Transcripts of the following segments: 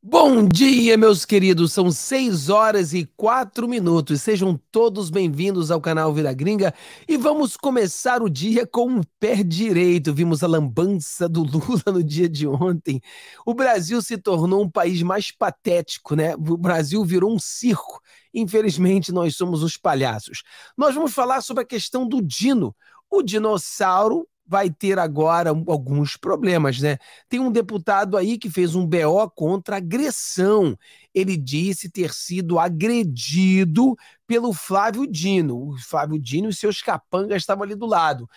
Bom dia, meus queridos. São 6 horas e quatro minutos. Sejam todos bem-vindos ao canal Vida Gringa e vamos começar o dia com um pé direito. Vimos a lambança do Lula no dia de ontem. O Brasil se tornou um país mais patético, né? O Brasil virou um circo. Infelizmente, nós somos os palhaços. Nós vamos falar sobre a questão do Dino, o dinossauro vai ter agora alguns problemas, né? Tem um deputado aí que fez um BO contra agressão. Ele disse ter sido agredido pelo Flávio Dino. O Flávio Dino e seus capangas estavam ali do lado.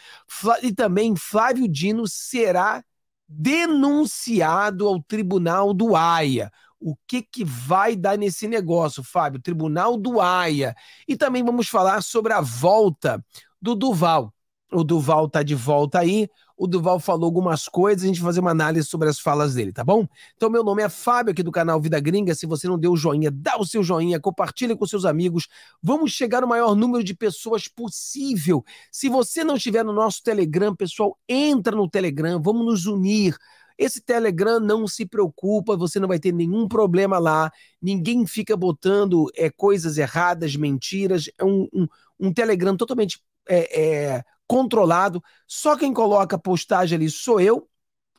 E também Flávio Dino será denunciado ao Tribunal do Aia. O que, que vai dar nesse negócio, Fábio? Tribunal do Aia. E também vamos falar sobre a volta do Duval o Duval tá de volta aí. O Duval falou algumas coisas, a gente vai fazer uma análise sobre as falas dele, tá bom? Então, meu nome é Fábio, aqui do canal Vida Gringa. Se você não deu o joinha, dá o seu joinha, compartilha com seus amigos. Vamos chegar ao maior número de pessoas possível. Se você não estiver no nosso Telegram, pessoal, entra no Telegram, vamos nos unir. Esse Telegram não se preocupa, você não vai ter nenhum problema lá. Ninguém fica botando é, coisas erradas, mentiras. É um, um, um Telegram totalmente é, é, controlado. Só quem coloca postagem ali sou eu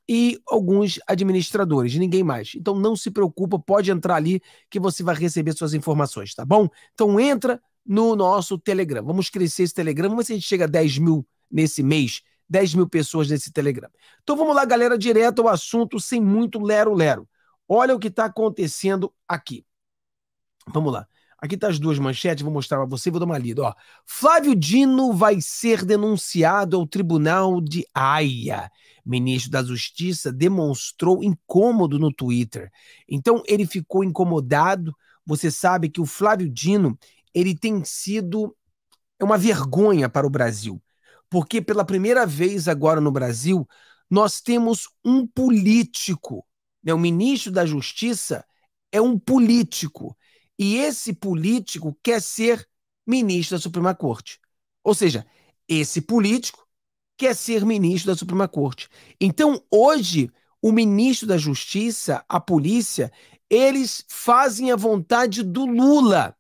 e alguns administradores, ninguém mais. Então não se preocupa, pode entrar ali que você vai receber suas informações, tá bom? Então entra no nosso Telegram. Vamos crescer esse Telegram. Vamos ver se a gente chega a 10 mil nesse mês. 10 mil pessoas nesse Telegram. Então vamos lá, galera, direto ao assunto, sem muito lero-lero. Olha o que está acontecendo aqui. Vamos lá. Aqui tá as duas manchetes, vou mostrar para você, vou dar uma lida. Ó, Flávio Dino vai ser denunciado ao Tribunal de Haia. Ministro da Justiça demonstrou incômodo no Twitter. Então ele ficou incomodado. Você sabe que o Flávio Dino ele tem sido é uma vergonha para o Brasil, porque pela primeira vez agora no Brasil nós temos um político, né? O ministro da Justiça é um político e esse político quer ser ministro da Suprema Corte. Ou seja, esse político quer ser ministro da Suprema Corte. Então, hoje, o ministro da Justiça, a polícia, eles fazem a vontade do Lula.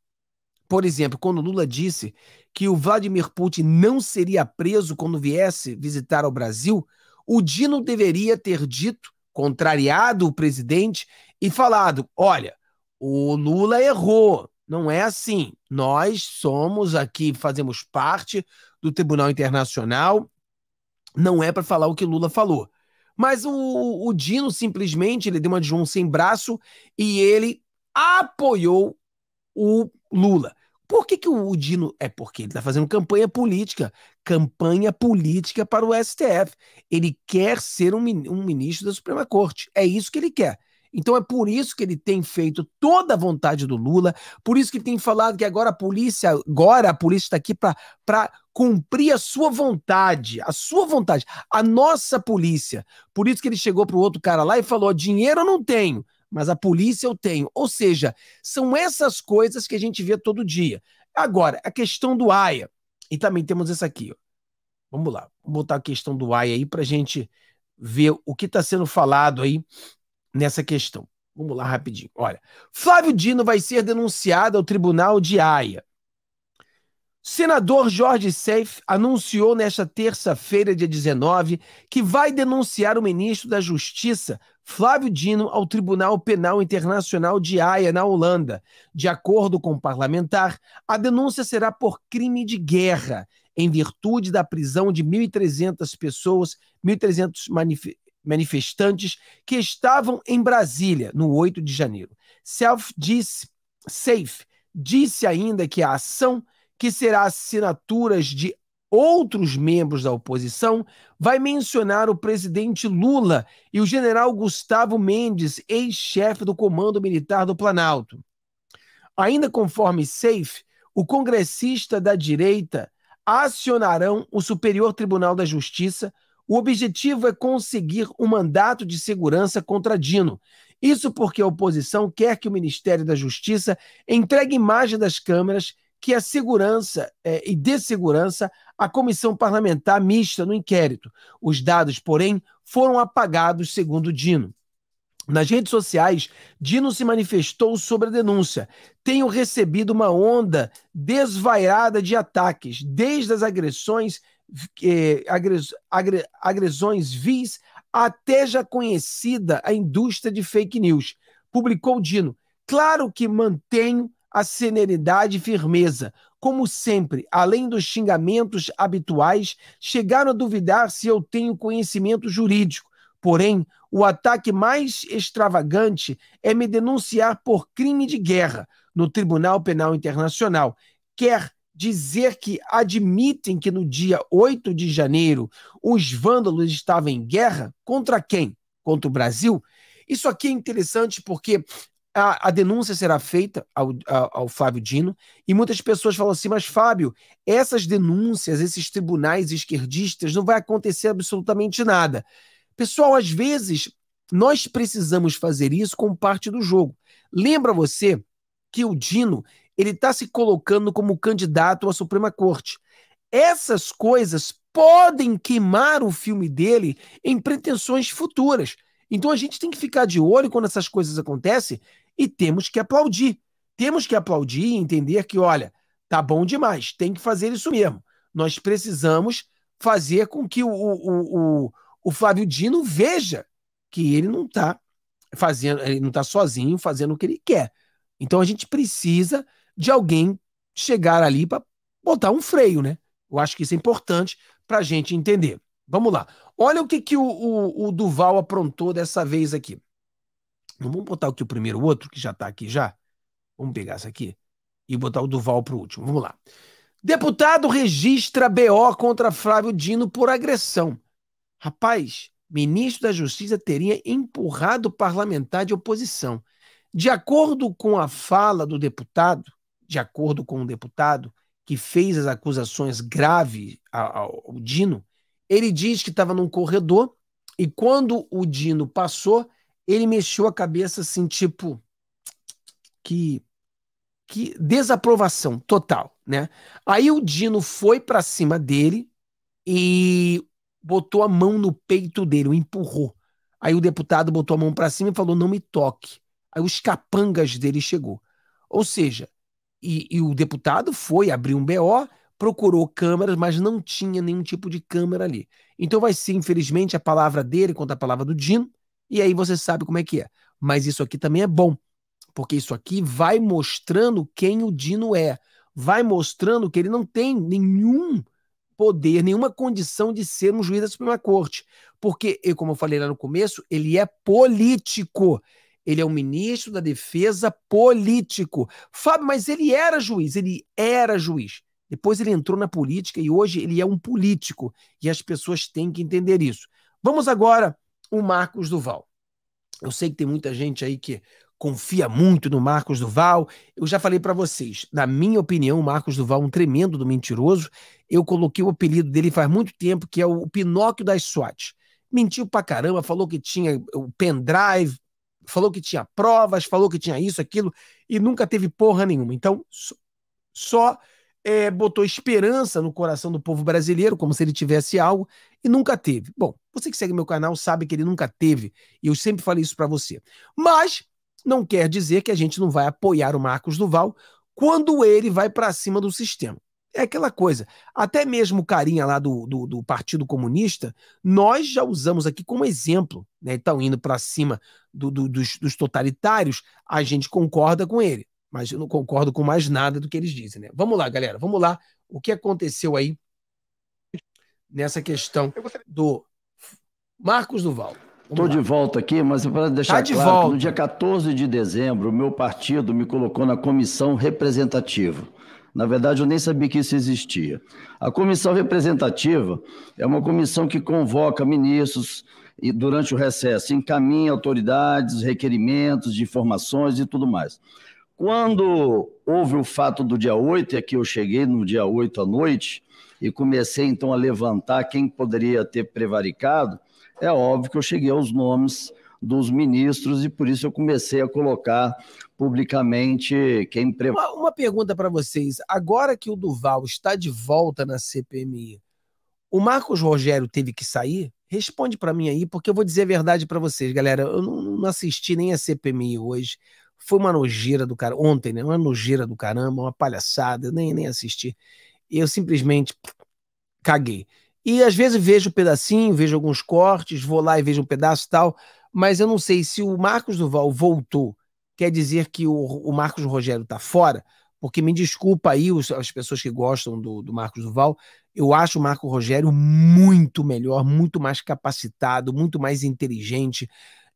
Por exemplo, quando Lula disse que o Vladimir Putin não seria preso quando viesse visitar o Brasil, o Dino deveria ter dito, contrariado o presidente, e falado: olha, o Lula errou. Não é assim. Nós somos aqui, fazemos parte do Tribunal Internacional. Não é para falar o que Lula falou. Mas o, o Dino simplesmente ele deu uma de sem braço e ele apoiou o Lula. Por que, que o Dino. É porque ele está fazendo campanha política. Campanha política para o STF. Ele quer ser um, um ministro da Suprema Corte. É isso que ele quer. Então é por isso que ele tem feito toda a vontade do Lula, por isso que ele tem falado que agora a polícia, agora a polícia está aqui para cumprir a sua vontade, a sua vontade, a nossa polícia. Por isso que ele chegou para o outro cara lá e falou: dinheiro eu não tenho, mas a polícia eu tenho. Ou seja, são essas coisas que a gente vê todo dia. Agora, a questão do AIA. E também temos essa aqui. Ó. Vamos lá, vou botar a questão do AIA aí para a gente ver o que está sendo falado aí nessa questão. Vamos lá rapidinho. Olha, Flávio Dino vai ser denunciado ao Tribunal de Haia. Senador Jorge Seif anunciou nesta terça-feira, dia 19, que vai denunciar o ministro da Justiça, Flávio Dino, ao Tribunal Penal Internacional de Haia, na Holanda. De acordo com o parlamentar, a denúncia será por crime de guerra, em virtude da prisão de 1.300 pessoas, 1.300 manifestantes manifestantes que estavam em Brasília no 8 de janeiro. Self disse, Safe disse ainda que a ação, que será assinaturas de outros membros da oposição, vai mencionar o presidente Lula e o general Gustavo Mendes, ex-chefe do Comando Militar do Planalto. Ainda conforme Safe, o congressista da direita acionarão o Superior Tribunal da Justiça o objetivo é conseguir um mandato de segurança contra Dino. Isso porque a oposição quer que o Ministério da Justiça entregue imagem das câmeras que a segurança eh, e de segurança à comissão parlamentar mista no inquérito. Os dados, porém, foram apagados, segundo Dino. Nas redes sociais, Dino se manifestou sobre a denúncia. Tenho recebido uma onda desvairada de ataques, desde as agressões agres, agre, agressões vis até já conhecida a indústria de fake news. Publicou Dino. Claro que mantenho a serenidade e firmeza. Como sempre, além dos xingamentos habituais, chegaram a duvidar se eu tenho conhecimento jurídico. Porém, o ataque mais extravagante é me denunciar por crime de guerra no Tribunal Penal Internacional. Quer dizer que admitem que no dia 8 de janeiro os vândalos estavam em guerra contra quem? Contra o Brasil? Isso aqui é interessante porque a, a denúncia será feita ao, ao, ao, Flávio Dino e muitas pessoas falam assim: mas Fábio, essas denúncias, esses tribunais esquerdistas, não vai acontecer absolutamente nada. Pessoal, às vezes nós precisamos fazer isso como parte do jogo. Lembra você que o Dino ele está se colocando como candidato à Suprema Corte. Essas coisas podem queimar o filme dele em pretensões futuras. Então a gente tem que ficar de olho quando essas coisas acontecem e temos que aplaudir. Temos que aplaudir e entender que, olha, tá bom demais, tem que fazer isso mesmo. Nós precisamos fazer com que o, o, o, o Flávio Dino veja que ele não está fazendo, ele não está sozinho fazendo o que ele quer. Então a gente precisa de alguém chegar ali para botar um freio, né? Eu acho que isso é importante para a gente entender. Vamos lá. Olha o que, que o, o, o, Duval aprontou dessa vez aqui. vamos botar aqui o primeiro o outro, que já está aqui já. Vamos pegar isso aqui e botar o Duval para o último. Vamos lá. Deputado registra BO contra Flávio Dino por agressão. Rapaz, ministro da Justiça teria empurrado parlamentar de oposição. De acordo com a fala do deputado, de acordo com o um deputado que fez as acusações graves ao, ao Dino, ele diz que estava num corredor e quando o Dino passou, ele mexeu a cabeça assim, tipo, que que desaprovação total, né? Aí o Dino foi para cima dele e botou a mão no peito dele, o empurrou. Aí o deputado botou a mão para cima e falou: "Não me toque". Aí os capangas dele chegou. Ou seja, e, e o deputado foi abrir um BO, procurou câmeras, mas não tinha nenhum tipo de câmera ali. Então vai ser, infelizmente, a palavra dele contra a palavra do Dino, e aí você sabe como é que é. Mas isso aqui também é bom, porque isso aqui vai mostrando quem o Dino é, vai mostrando que ele não tem nenhum poder, nenhuma condição de ser um juiz da Suprema Corte, porque, como eu falei lá no começo, ele é político. Ele é o ministro da Defesa político. Fábio, mas ele era juiz, ele era juiz. Depois ele entrou na política e hoje ele é um político. E as pessoas têm que entender isso. Vamos agora o Marcos Duval. Eu sei que tem muita gente aí que confia muito no Marcos Duval. Eu já falei para vocês, na minha opinião, o Marcos Duval é um tremendo do mentiroso. Eu coloquei o apelido dele faz muito tempo, que é o Pinóquio das SWAT. Mentiu pra caramba, falou que tinha o pendrive, falou que tinha provas, falou que tinha isso, aquilo, e nunca teve porra nenhuma. Então, só é, botou esperança no coração do povo brasileiro, como se ele tivesse algo, e nunca teve. Bom, você que segue meu canal sabe que ele nunca teve, e eu sempre falei isso para você. Mas não quer dizer que a gente não vai apoiar o Marcos Duval quando ele vai para cima do sistema é aquela coisa. Até mesmo o carinha lá do, do, do, Partido Comunista, nós já usamos aqui como exemplo. Né? Estão indo para cima do, do, dos, dos, totalitários, a gente concorda com ele. Mas eu não concordo com mais nada do que eles dizem. Né? Vamos lá, galera, vamos lá. O que aconteceu aí nessa questão do Marcos Duval? Estou de volta aqui, mas para deixar tá claro volta. no dia 14 de dezembro, o meu partido me colocou na comissão representativa. Na verdade, eu nem sabia que isso existia. A comissão representativa é uma comissão que convoca ministros e durante o recesso, encaminha autoridades, requerimentos informações e tudo mais. Quando houve o fato do dia 8, é que eu cheguei no dia 8 à noite e comecei então a levantar quem poderia ter prevaricado, é óbvio que eu cheguei aos nomes dos ministros e por isso eu comecei a colocar publicamente quem pre... uma, uma pergunta para vocês agora que o Duval está de volta na CPMI o Marcos Rogério teve que sair responde para mim aí porque eu vou dizer a verdade para vocês galera eu não, não assisti nem a CPMI hoje foi uma nojeira do cara ontem né uma nojeira do caramba uma palhaçada nem nem assisti eu simplesmente caguei e às vezes vejo um pedacinho, vejo alguns cortes, vou lá e vejo um pedaço e tal mas eu não sei se o Marcos Duval voltou, quer dizer que o, o Marcos Rogério está fora, porque me desculpa aí os, as pessoas que gostam do, do Marcos Duval, eu acho o Marcos Rogério muito melhor, muito mais capacitado, muito mais inteligente,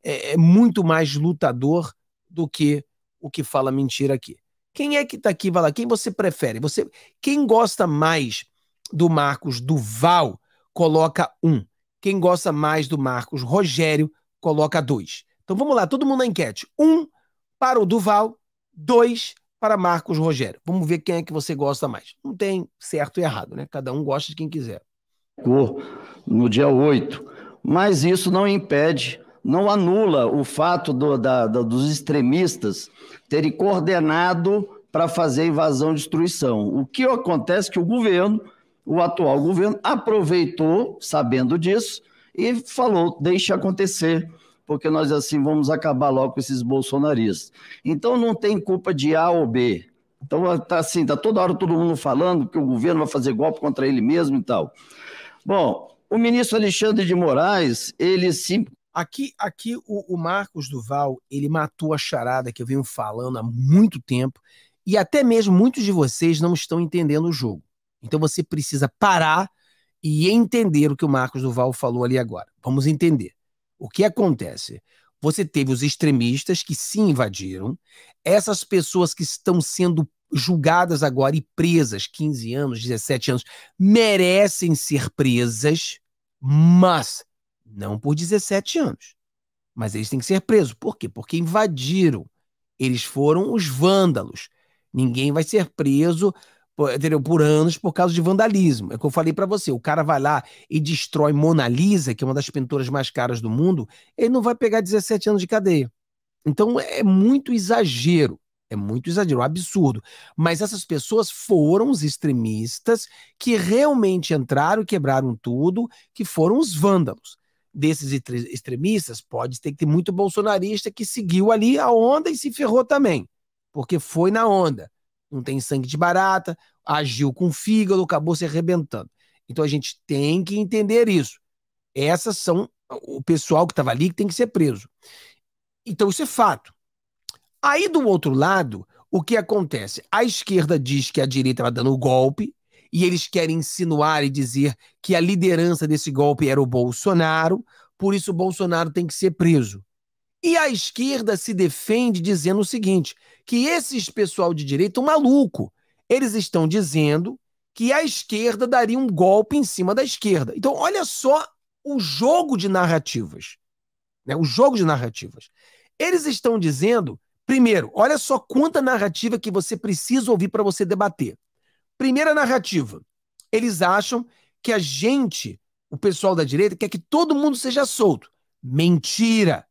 é, é muito mais lutador do que o que fala mentira aqui. Quem é que está aqui, vai lá, quem você prefere? Você, quem gosta mais do Marcos Duval, coloca um. Quem gosta mais do Marcos Rogério, coloca dois. Então vamos lá, todo mundo na enquete. Um para o Duval, dois para Marcos Rogério. Vamos ver quem é que você gosta mais. Não tem certo e errado, né? Cada um gosta de quem quiser. No dia 8. Mas isso não impede, não anula o fato do, da, da, dos extremistas terem coordenado para fazer invasão e destruição. O que acontece é que o governo, o atual governo, aproveitou, sabendo disso, e falou: deixe acontecer, porque nós assim vamos acabar logo com esses bolsonaristas. Então não tem culpa de A ou B. Então tá assim, tá toda hora todo mundo falando que o governo vai fazer golpe contra ele mesmo e tal. Bom, o ministro Alexandre de Moraes, ele se Aqui, aqui o, o, Marcos Duval, ele matou a charada que eu venho falando há muito tempo e até mesmo muitos de vocês não estão entendendo o jogo. Então você precisa parar e entender o que o Marcos Duval falou ali agora. Vamos entender. O que acontece? Você teve os extremistas que se invadiram, essas pessoas que estão sendo julgadas agora e presas, 15 anos, 17 anos, merecem ser presas, mas não por 17 anos. Mas eles têm que ser presos. Por quê? Porque invadiram. Eles foram os vândalos. Ninguém vai ser preso por, entendeu? por anos por causa de vandalismo. É o que eu falei para você. O cara vai lá e destrói Mona Lisa, que é uma das pinturas mais caras do mundo, ele não vai pegar 17 anos de cadeia. Então é, é muito exagero. É muito exagero, é um absurdo. Mas essas pessoas foram os extremistas que realmente entraram e quebraram tudo, que foram os vândalos. Desses extremistas, pode ter que ter muito bolsonarista que seguiu ali a onda e se ferrou também, porque foi na onda não tem sangue de barata, agiu com fígado, acabou se arrebentando. Então a gente tem que entender isso. Essas são o pessoal que estava ali que tem que ser preso. Então isso é fato. Aí do outro lado, o que acontece? A esquerda diz que a direita estava tá dando o golpe e eles querem insinuar e dizer que a liderança desse golpe era o Bolsonaro, por isso o Bolsonaro tem que ser preso. E a esquerda se defende dizendo o seguinte: que esses pessoal de direita, um maluco, eles estão dizendo que a esquerda daria um golpe em cima da esquerda. Então, olha só o jogo de narrativas. Né? O jogo de narrativas. Eles estão dizendo, primeiro, olha só quanta narrativa que você precisa ouvir para você debater. Primeira narrativa: eles acham que a gente, o pessoal da direita, quer que todo mundo seja solto. Mentira!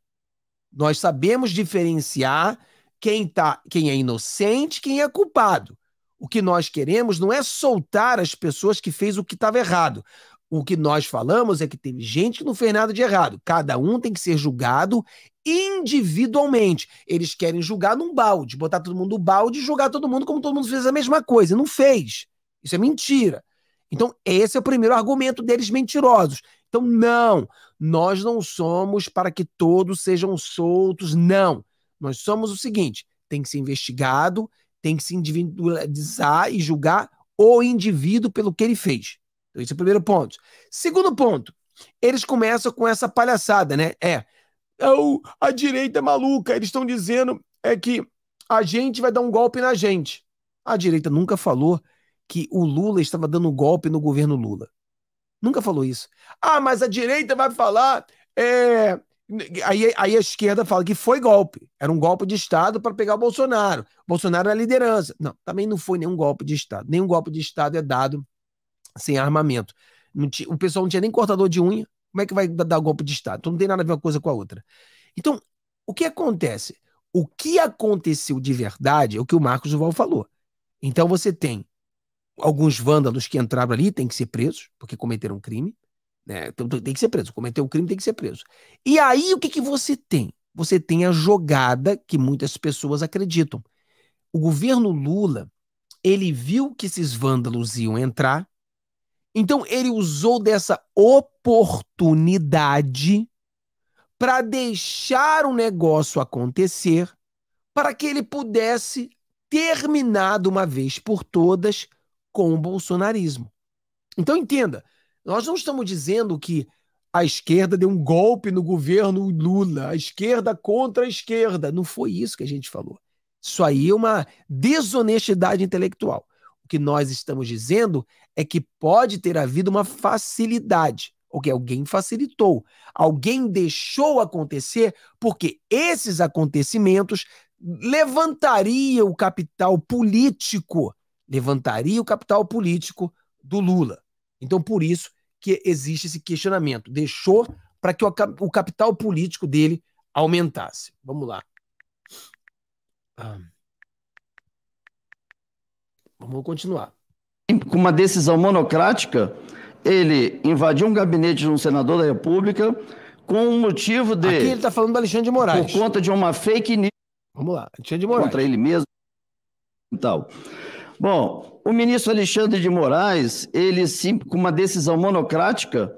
Nós sabemos diferenciar quem, tá, quem é inocente quem é culpado. O que nós queremos não é soltar as pessoas que fez o que estava errado. O que nós falamos é que teve gente que não fez nada de errado. Cada um tem que ser julgado individualmente. Eles querem julgar num balde, botar todo mundo no balde e julgar todo mundo como todo mundo fez a mesma coisa. Não fez. Isso é mentira. Então, esse é o primeiro argumento deles mentirosos. Então, não, nós não somos para que todos sejam soltos, não. Nós somos o seguinte: tem que ser investigado, tem que se individualizar e julgar o indivíduo pelo que ele fez. Então, esse é o primeiro ponto. Segundo ponto, eles começam com essa palhaçada, né? É, é a direita é maluca, eles estão dizendo é que a gente vai dar um golpe na gente. A direita nunca falou que o Lula estava dando golpe no governo Lula. Nunca falou isso. Ah, mas a direita vai falar. É... Aí, aí a esquerda fala que foi golpe. Era um golpe de Estado para pegar o Bolsonaro. O Bolsonaro era a liderança. Não, também não foi nenhum golpe de Estado. Nenhum golpe de Estado é dado sem armamento. Tinha, o pessoal não tinha nem cortador de unha. Como é que vai dar golpe de Estado? Então não tem nada a ver uma coisa com a outra. Então, o que acontece? O que aconteceu de verdade é o que o Marcos Duval falou. Então você tem alguns vândalos que entraram ali têm que ser presos, porque cometeram um crime. Né? Então, tem que ser preso. Cometeu um crime, tem que ser preso. E aí, o que, que você tem? Você tem a jogada que muitas pessoas acreditam. O governo Lula, ele viu que esses vândalos iam entrar, então ele usou dessa oportunidade para deixar o negócio acontecer, para que ele pudesse terminar de uma vez por todas com o bolsonarismo. Então entenda, nós não estamos dizendo que a esquerda deu um golpe no governo Lula, a esquerda contra a esquerda. Não foi isso que a gente falou. Isso aí é uma desonestidade intelectual. O que nós estamos dizendo é que pode ter havido uma facilidade, ou que alguém facilitou, alguém deixou acontecer, porque esses acontecimentos levantariam o capital político levantaria o capital político do Lula. Então, por isso que existe esse questionamento. Deixou para que o capital político dele aumentasse. Vamos lá. Ah. Vamos continuar. Com uma decisão monocrática, ele invadiu um gabinete de um senador da República com o motivo de. Aqui ele está falando do Alexandre de Moraes. Por conta de uma fake news. Vamos lá, Alexandre de Moraes. Contra ele mesmo. Tal. Então, Bom, o ministro Alexandre de Moraes, ele sim, com uma decisão monocrática,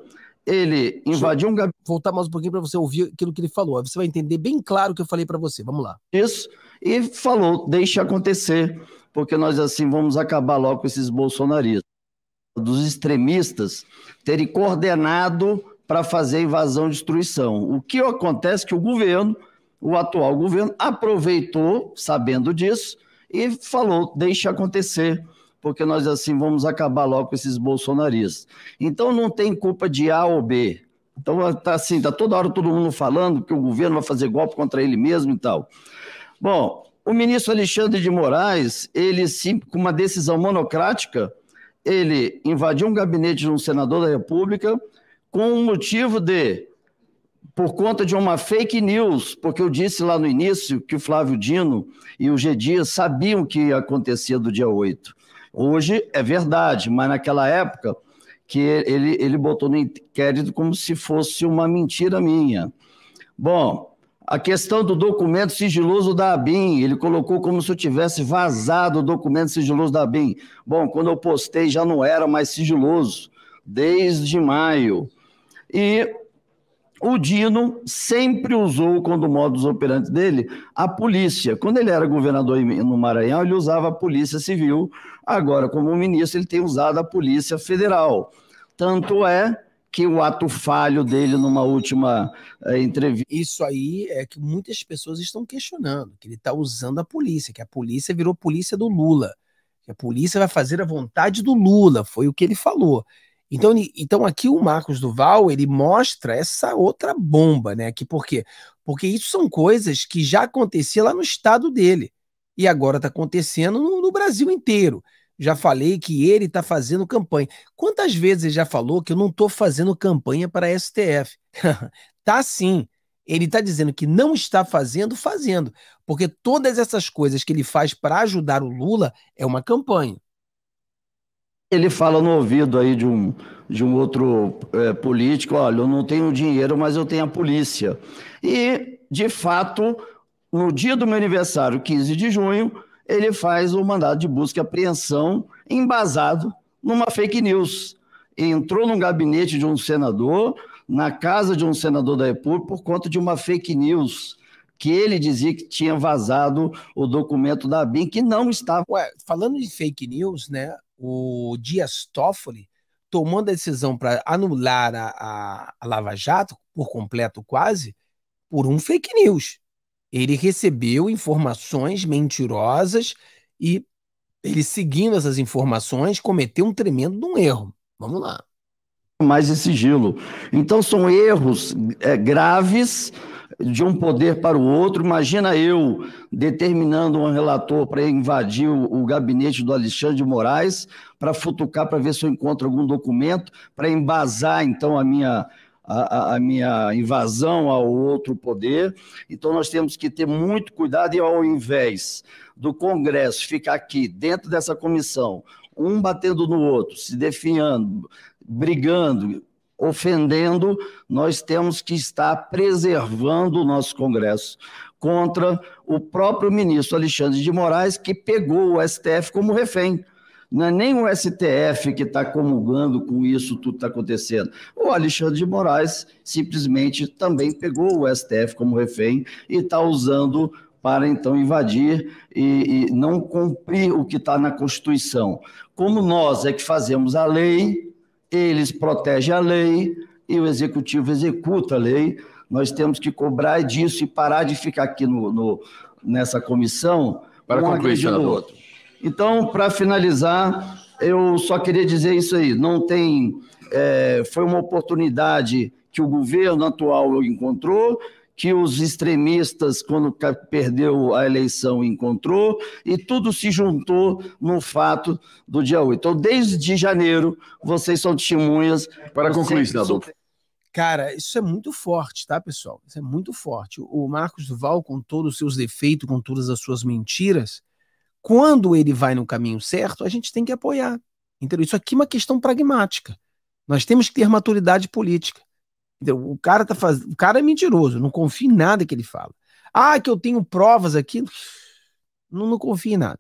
ele invadiu um gabinete. Voltar mais um pouquinho para você ouvir aquilo que ele falou. Você vai entender bem claro o que eu falei para você. Vamos lá. Isso. E falou: deixa acontecer, porque nós assim vamos acabar logo com esses bolsonaristas, dos extremistas terem coordenado para fazer invasão e destruição. O que acontece é que o governo, o atual governo, aproveitou, sabendo disso, e falou: deixa acontecer, porque nós assim vamos acabar logo com esses bolsonaristas. Então não tem culpa de A ou B. Então tá assim, tá toda hora todo mundo falando que o governo vai fazer golpe contra ele mesmo e tal. Bom, o ministro Alexandre de Moraes, ele sim, com uma decisão monocrática, ele invadiu um gabinete de um senador da República com o motivo de por conta de uma fake news, porque eu disse lá no início que o Flávio Dino e o G. Dias sabiam que ia acontecer do dia 8. Hoje é verdade, mas naquela época que ele, ele botou no inquérito como se fosse uma mentira minha. Bom, a questão do documento sigiloso da ABIN, ele colocou como se eu tivesse vazado o documento sigiloso da ABIN. Bom, quando eu postei já não era mais sigiloso, desde maio. E o Dino sempre usou, quando modus operandi dele, a polícia. Quando ele era governador no Maranhão, ele usava a polícia civil. Agora, como ministro, ele tem usado a polícia federal. Tanto é que o ato falho dele numa última é, entrevista. Isso aí é que muitas pessoas estão questionando, que ele está usando a polícia, que a polícia virou polícia do Lula, que a polícia vai fazer a vontade do Lula, foi o que ele falou. Então, então aqui o Marcos Duval ele mostra essa outra bomba, né? Que por quê? Porque isso são coisas que já acontecia lá no estado dele e agora está acontecendo no, no, Brasil inteiro. Já falei que ele está fazendo campanha. Quantas vezes ele já falou que eu não estou fazendo campanha para STF? tá sim. Ele está dizendo que não está fazendo, fazendo. Porque todas essas coisas que ele faz para ajudar o Lula é uma campanha ele fala no ouvido aí de um, de um outro é, político, olha, eu não tenho dinheiro, mas eu tenho a polícia. E, de fato, no dia do meu aniversário, 15 de junho, ele faz o um mandado de busca e apreensão embasado numa fake news. Entrou no gabinete de um senador, na casa de um senador da República, por conta de uma fake news que ele dizia que tinha vazado o documento da BIM, que não estava. Ué, falando de fake news, né? o Dias Toffoli tomando a decisão para anular a, a, a Lava Jato, por completo quase, por um fake news. Ele recebeu informações mentirosas e ele seguindo essas informações cometeu um tremendo um erro. Vamos lá. Mais esse sigilo. Então são erros é, graves de um poder para o outro. Imagina eu determinando um relator para invadir o, o gabinete do Alexandre de Moraes para futucar para ver se eu encontro algum documento para embasar então a minha a, a, minha invasão ao outro poder. Então, nós temos que ter muito cuidado e, ao invés do Congresso ficar aqui dentro dessa comissão, um batendo no outro, se definhando, brigando, ofendendo, nós temos que estar preservando o nosso Congresso contra o próprio ministro Alexandre de Moraes, que pegou o STF como refém. Não é nem o STF que está comulgando com isso tudo está acontecendo. O Alexandre de Moraes simplesmente também pegou o STF como refém e está usando para então invadir e, e não cumprir o que está na Constituição. Como nós é que fazemos a lei, eles protegem a lei e o executivo executa a lei. Nós temos que cobrar disso e parar de ficar aqui no, no nessa comissão para um concluir, o outro. Então, para finalizar, eu só queria dizer isso aí. Não tem. É, foi uma oportunidade que o governo atual encontrou que os extremistas, quando perdeu a eleição, encontrou, e tudo se juntou no fato do dia 8. Então, desde janeiro, vocês são testemunhas. Para concluir, senador. Cara, isso é muito forte, tá, pessoal? Isso é muito forte. O Marcos Duval, com todos os seus defeitos, com todas as suas mentiras, quando ele vai no caminho certo, a gente tem que apoiar. Entendeu? Isso aqui é uma questão pragmática. Nós temos que ter maturidade política. O cara tá faz... o cara é mentiroso, não confia em nada que ele fala. Ah, que eu tenho provas aqui. Não, não confia em nada.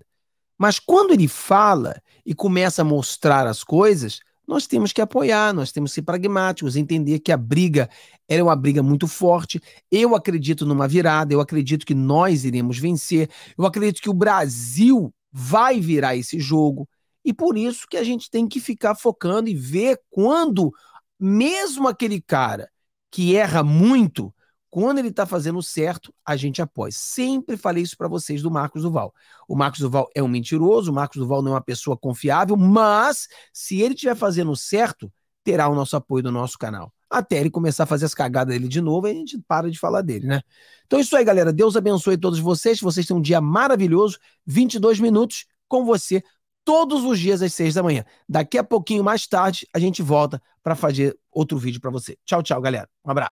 Mas quando ele fala e começa a mostrar as coisas, nós temos que apoiar, nós temos que ser pragmáticos, entender que a briga era é uma briga muito forte. Eu acredito numa virada, eu acredito que nós iremos vencer, eu acredito que o Brasil vai virar esse jogo. E por isso que a gente tem que ficar focando e ver quando mesmo aquele cara que erra muito, quando ele está fazendo certo, a gente apoia. Sempre falei isso para vocês do Marcos Duval. O Marcos Duval é um mentiroso, o Marcos Duval não é uma pessoa confiável, mas se ele estiver fazendo certo, terá o nosso apoio do nosso canal. Até ele começar a fazer as cagadas dele de novo, a gente para de falar dele, né? Então é isso aí, galera. Deus abençoe todos vocês. Vocês têm um dia maravilhoso. 22 minutos com você todos os dias às seis da manhã. Daqui a pouquinho, mais tarde, a gente volta para fazer outro vídeo para você. Tchau, tchau, galera. Um abraço.